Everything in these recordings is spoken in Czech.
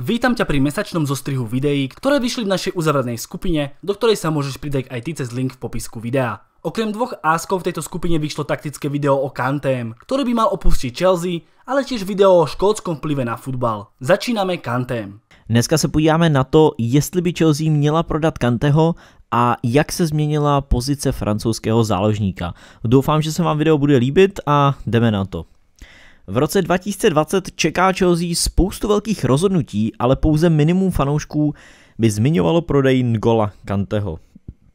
Vítam ťa pri mesačnom zostrihu videí, ktoré vyšli v našej uzavrenej skupine, do ktorej sa môžeš pridať aj ty cez link v popisku videa. Okrem dvoch áskov v tejto skupine vyšlo taktické video o Kantém, ktorý by mal opustiť Chelsea, ale tiež video o škótskom vplyve na futbal. Začíname Kantém. Dneska se podíváme na to, jestli by Chelsea měla prodat Kanteho a jak se změnila pozice francouzského záložníka. Doufám, že se vám video bude líbit a jdeme na to. V roce 2020 čeká Chelsea spoustu velkých rozhodnutí, ale pouze minimum fanoušků by zmiňovalo prodej Ngola Kanteho.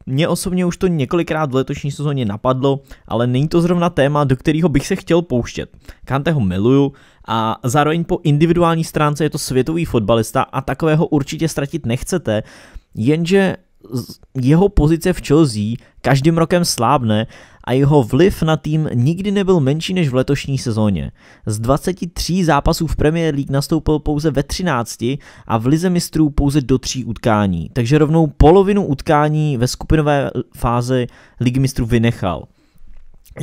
Mně osobně už to několikrát v letošní sezóně napadlo, ale není to zrovna téma, do kterého bych se chtěl pouštět. Kante ho miluju a zároveň po individuální stránce je to světový fotbalista a takového určitě ztratit nechcete, jenže jeho pozice v Chelsea každým rokem slábne a jeho vliv na tým nikdy nebyl menší než v letošní sezóně. Z 23 zápasů v Premier League nastoupil pouze ve 13 a v Lize mistrů pouze do 3 utkání, takže rovnou polovinu utkání ve skupinové fázi Ligy mistrů vynechal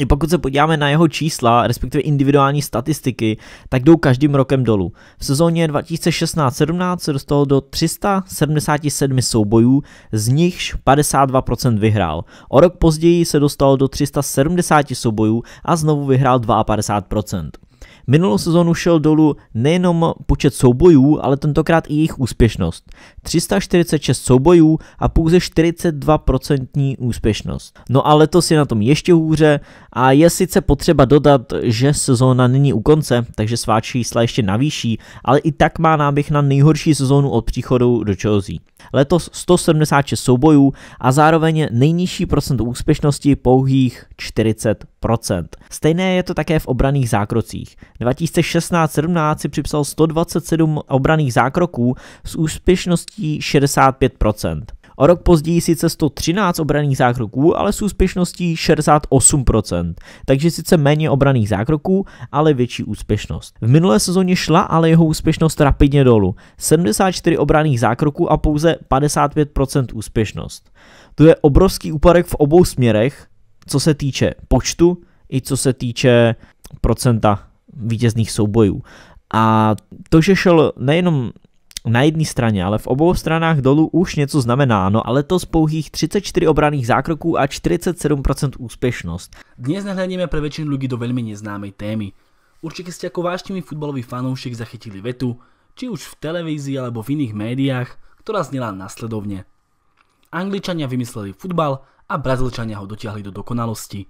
pokud se podíváme na jeho čísla, respektive individuální statistiky, tak jdou každým rokem dolů. V sezóně 2016-17 se dostal do 377 soubojů, z nichž 52% vyhrál. O rok později se dostal do 370 soubojů a znovu vyhrál 52%. Minulou sezónu šel dolů nejenom počet soubojů, ale tentokrát i jejich úspěšnost. 346 soubojů a pouze 42% úspěšnost. No a letos je na tom ještě hůře a je sice potřeba dodat, že sezóna není u konce, takže svá čísla ještě navýší, ale i tak má náběh na nejhorší sezónu od příchodu do Chelsea. Letos 176 soubojů a zároveň nejnižší procent úspěšnosti pouhých 40%. Stejné je to také v obraných zákrocích. 2016-17 si připsal 127 obraných zákroků s úspěšností 65%. O rok později sice 113 obraných zákroků, ale s úspěšností 68%, takže sice méně obraných zákroků, ale větší úspěšnost. V minulé sezóně šla ale jeho úspěšnost rapidně dolů, 74 obraných zákroků a pouze 55% úspěšnost. To je obrovský úpadek v obou směrech, co se týče počtu i co se týče procenta vítězných soubojů. A to, že šel nejenom na jedné straně, ale v obou stranách dolů už něco znamená, no ale to z pouhých 34 obraných zákroků a 47% úspěšnost. Dnes nehledíme pro většinu lidí do velmi neznámej témy. Určitě jste jako vážnými futbalový fanoušek zachytili vetu, či už v televizi alebo v jiných médiách, která zněla následovně. Angličania vymysleli futbal a Brazilčania ho dotiahli do dokonalosti.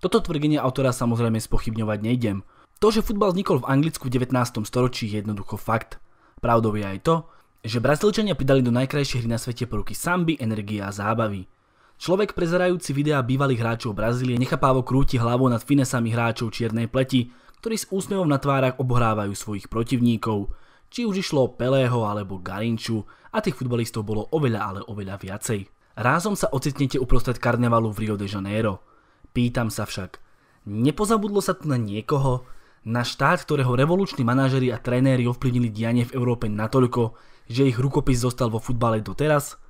Toto tvrdenie autora samozrejme spochybňovať nejdem, to, že futbal vznikol v Anglicku v 19. storočí je jednoducho fakt. Pravdou je aj to, že Brazilčania pridali do najkrajšej hry na svete poruky samby, energie a zábavy. Človek prezerajúci videa bývalých hráčov Brazílie nechápavo krúti hlavou nad finesami hráčov čiernej pleti, ktorí s úsmevom na tvárach obhrávajú svojich protivníkov. Či už išlo Pelého alebo Garinču a tých futbalistov bolo oveľa ale oveľa viacej. Rázom sa ocitnete uprostred karnevalu v Rio de Janeiro. Pýtam sa však, nepozabudlo sa tu na niekoho, na štát, ktorého revoluční manažery a trenéry ovplyvnili dianie v Európe natoľko, že ich rukopis zostal vo futbale doteraz,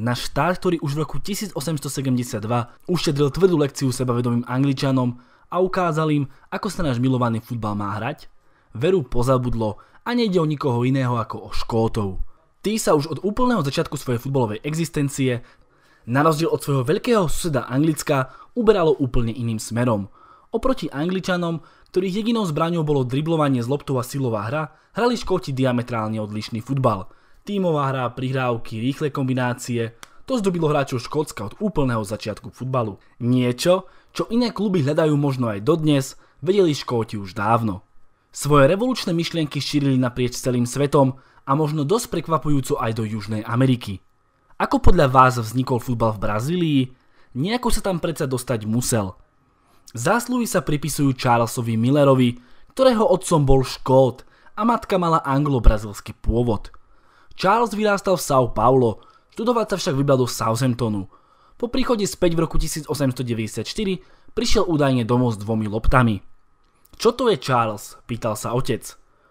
na štát, ktorý už v roku 1872 ušetril tvrdú lekciu sebavedomým Angličanom a ukázal im, ako sa náš milovaný futbal má hrať, veru pozabudlo a nejde o nikoho iného ako o Škótov. Tí sa už od úplného začiatku svojej futbalovej existencie, na rozdiel od svojho veľkého suseda Anglicka, uberalo úplne iným smerom. Oproti Angličanom ktorých jedinou zbraňou bolo driblovanie z loptu a silová hra, hrali Škóti diametrálne odlišný futbal. Tímová hra, prihrávky, rýchle kombinácie, to zdobilo hráčov Škótska od úplného začiatku futbalu. Niečo, čo iné kluby hľadajú možno aj dodnes, vedeli Škóti už dávno. Svoje revolučné myšlienky šírili naprieč celým svetom a možno dosť prekvapujúco aj do Južnej Ameriky. Ako podľa vás vznikol futbal v Brazílii? Nejako sa tam predsa dostať musel – Zásluhy sa pripisujú Charlesovi Millerovi, ktorého otcom bol Škót a matka mala anglo-brazilský pôvod. Charles vyrástal v São Paulo, študovať sa však vybral do Southamptonu. Po príchode späť v roku 1894 prišiel údajne domov s dvomi loptami. Čo to je Charles? pýtal sa otec.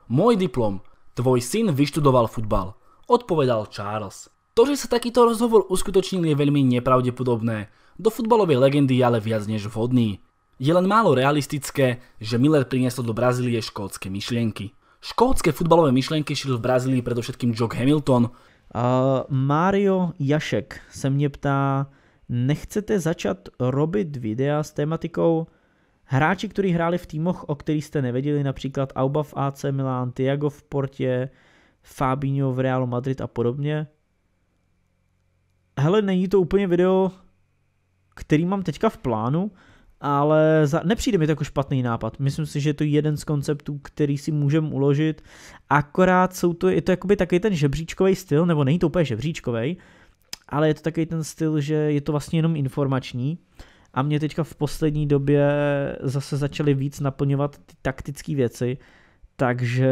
Môj diplom. Tvoj syn vyštudoval futbal. Odpovedal Charles. To, že sa takýto rozhovor uskutočnil je veľmi nepravdepodobné. Do futbalovej legendy je ale viac než vhodný. Je len málo realistické, že Miller priniesol do Brazílie škótske myšlienky. Škótske futbalové myšlienky šil v Brazílii predovšetkým Jock Hamilton. Uh, Mario Jašek se mě ptá, nechcete začat robit videa s tematikou hráči, kteří hráli v týmoch, o kterých jste nevedeli, například Auba v AC Milan, Tiago v Portě, Fabinho v Realu Madrid a podobně? Hele, není to úplně video, který mám teďka v plánu, ale za, nepřijde mi to jako špatný nápad. Myslím si, že je to jeden z konceptů, který si můžeme uložit. Akorát jsou to, je to jakoby takový ten žebříčkový styl, nebo není to úplně žebříčkový, ale je to takový ten styl, že je to vlastně jenom informační. A mě teďka v poslední době zase začaly víc naplňovat ty taktické věci, takže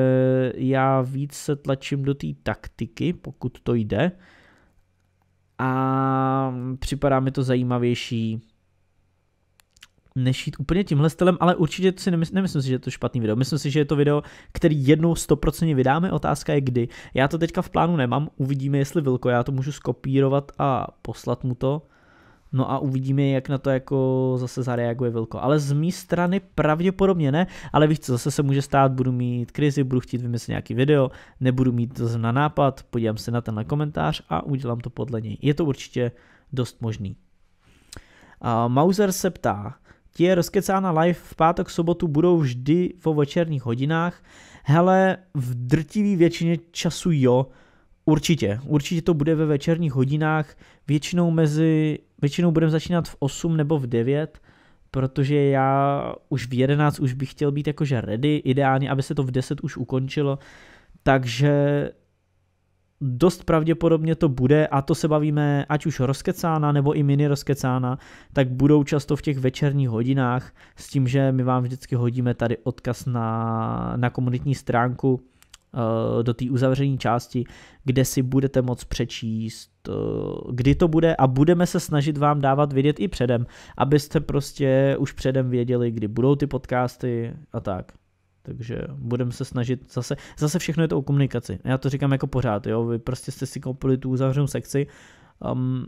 já víc se tlačím do té taktiky, pokud to jde. A připadá mi to zajímavější, než jít úplně tímhle stylem, ale určitě si nemysl, nemyslím si, že je to špatný video. Myslím si, že je to video, který jednou 100% vydáme, otázka je kdy. Já to teďka v plánu nemám, uvidíme, jestli Vilko, já to můžu skopírovat a poslat mu to. No a uvidíme, jak na to jako zase zareaguje Vilko. Ale z mé strany pravděpodobně ne, ale víš co, zase se může stát, budu mít krizi, budu chtít vymyslet nějaký video, nebudu mít zase na nápad, podívám se na tenhle komentář a udělám to podle něj. Je to určitě dost možný. Mauser se ptá, Ti je rozkecána live v pátek, sobotu budou vždy po večerních hodinách. Hele, v drtivé většině času jo, určitě. Určitě to bude ve večerních hodinách. Většinou mezi, většinou budeme začínat v 8 nebo v 9 protože já už v 11 už bych chtěl být jakože ready, ideálně, aby se to v 10 už ukončilo, takže dost pravděpodobně to bude, a to se bavíme ať už rozkecána nebo i mini rozkecána, tak budou často v těch večerních hodinách s tím, že my vám vždycky hodíme tady odkaz na, na komunitní stránku eh, do té uzavřené části, kde si budete moc přečíst, eh, kdy to bude a budeme se snažit vám dávat vědět i předem, abyste prostě už předem věděli, kdy budou ty podcasty a tak. Takže budeme se snažit zase, zase všechno je to o komunikaci. Já to říkám jako pořád, jo, vy prostě jste si koupili tu uzavřenou sekci. Um,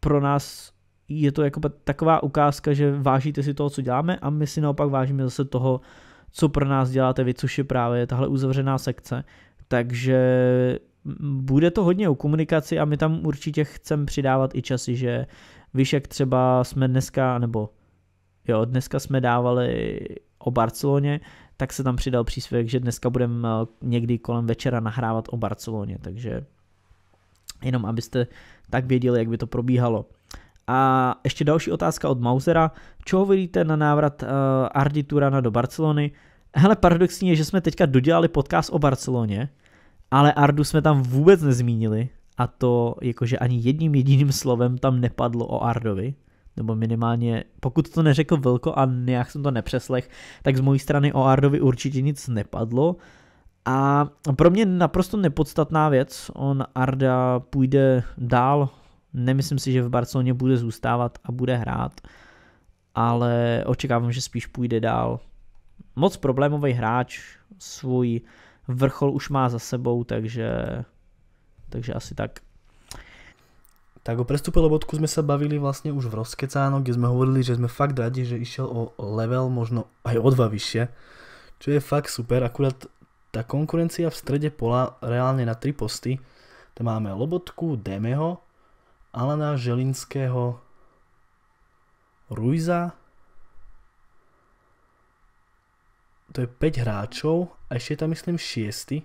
pro nás je to jako taková ukázka, že vážíte si toho, co děláme a my si naopak vážíme zase toho, co pro nás děláte vy, což je právě tahle uzavřená sekce. Takže bude to hodně o komunikaci a my tam určitě chceme přidávat i časy, že víš, jak třeba jsme dneska, nebo jo, dneska jsme dávali o Barceloně, tak se tam přidal příspěvek, že dneska budeme eh, někdy kolem večera nahrávat o Barceloně, takže jenom abyste tak věděli, jak by to probíhalo. A ještě další otázka od Mausera. Čeho vidíte na návrat uh, Ardi Turana do Barcelony? Hele, paradoxní je, že jsme teďka dodělali podcast o Barceloně, ale Ardu jsme tam vůbec nezmínili a to jakože ani jedním jediným slovem tam nepadlo o Ardovi nebo minimálně, pokud to neřekl Vilko a nějak jsem to nepřeslech, tak z mojí strany o Ardovi určitě nic nepadlo. A pro mě naprosto nepodstatná věc, on Arda půjde dál, nemyslím si, že v Barceloně bude zůstávat a bude hrát, ale očekávám, že spíš půjde dál. Moc problémový hráč, svůj vrchol už má za sebou, takže, takže asi tak. Tak o prestupe Lobotku sme sa bavili vlastne už v rozkecáno, kde sme hovorili, že sme fakt radi, že išiel o level možno aj o dva vyššie, čo je fakt super, akurát tá konkurencia v strede pola reálne na tri posty, tam máme Lobotku, Demeho, Alana Želinského, Ruiza, to je 5 hráčov a ešte je tam myslím 6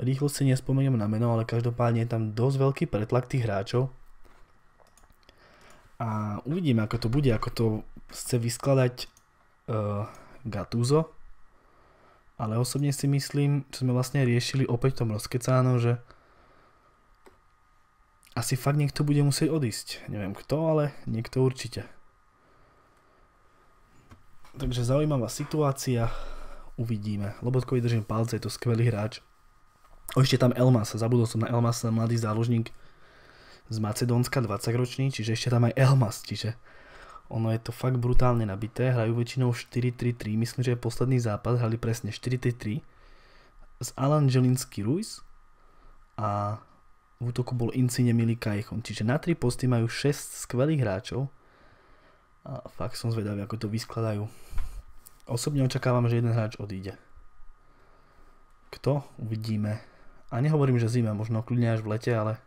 rýchlo si nespomeniem na meno, ale každopádne je tam dosť veľký pretlak tých hráčov. A uvidíme, ako to bude, ako to chce vyskladať uh, Gattuso. Ale osobne si myslím, čo sme vlastne riešili opäť v tom rozkecáno, že asi fakt niekto bude musieť odísť. Neviem kto, ale niekto určite. Takže zaujímavá situácia, uvidíme. Lobotkovi držím palce, je to skvelý hráč. O, ešte tam Elmas, zabudol som na Elmas, mladý záložník z Macedónska, 20-ročný, čiže ešte tam aj Elmas, čiže ono je to fakt brutálne nabité, hrajú väčšinou 4-3-3, myslím, že je posledný zápas, hrali presne 4-3-3 z Alan Jelinsky Ruiz a v útoku bol Incine Milikajchon, čiže na 3 posty majú 6 skvelých hráčov a fakt som zvedavý, ako to vyskladajú. Osobne očakávam, že jeden hráč odíde. Kto? Uvidíme. A nehovorím, že zima, možno kľudne až v lete, ale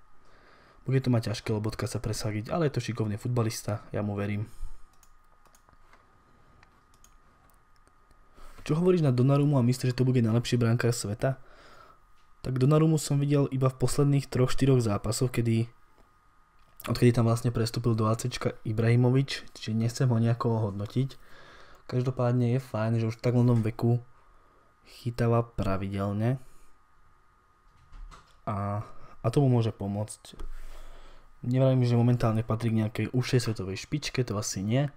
bude to mať ťažké Lobotka sa presadiť, ale je to šikovný futbalista, ja mu verím. Čo hovoríš na Donarumu a myslíš, že to bude najlepší brankár sveta? Tak Donarumu som videl iba v posledných 3-4 zápasoch, kedy odkedy tam vlastne prestúpil do ACčka Ibrahimovič, čiže nechcem ho nejako hodnotiť. Každopádne je fajn, že už v tak mladom veku chytáva pravidelne a, a tomu môže pomôcť. Nevravím, že momentálne patrí k nejakej ušej svetovej špičke, to asi nie,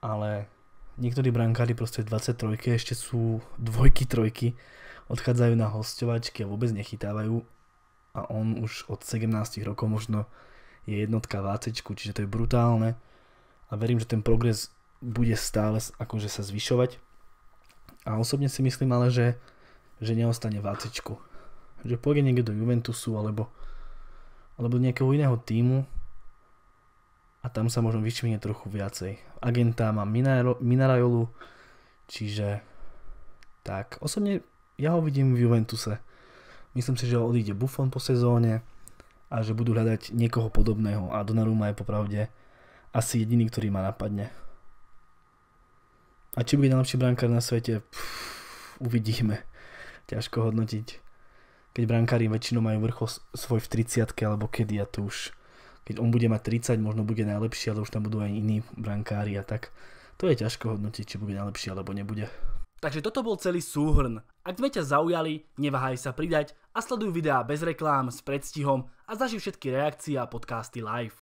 ale niektorí brankári proste 23 ešte sú dvojky, trojky, odchádzajú na hostovačky a vôbec nechytávajú a on už od 17 rokov možno je jednotka v ACčku, čiže to je brutálne a verím, že ten progres bude stále akože sa zvyšovať a osobne si myslím ale, že, že neostane v ACčku že pôjde niekde do Juventusu alebo, alebo do nejakého iného týmu a tam sa možno vyčvine trochu viacej. Agenta má Minarajolu, čiže tak osobne ja ho vidím v Juventuse. Myslím si, že odíde Buffon po sezóne a že budú hľadať niekoho podobného a Donnarumma je popravde asi jediný, ktorý ma napadne. A či bude najlepší brankár na svete, pff, uvidíme. Ťažko hodnotiť keď brankári väčšinou majú vrchol svoj v 30 alebo kedy a to už keď on bude mať 30, možno bude najlepší, ale už tam budú aj iní brankári a tak. To je ťažko hodnotiť, či bude najlepší alebo nebude. Takže toto bol celý súhrn. Ak sme ťa zaujali, neváhaj sa pridať a sleduj videá bez reklám, s predstihom a zaži všetky reakcie a podcasty live.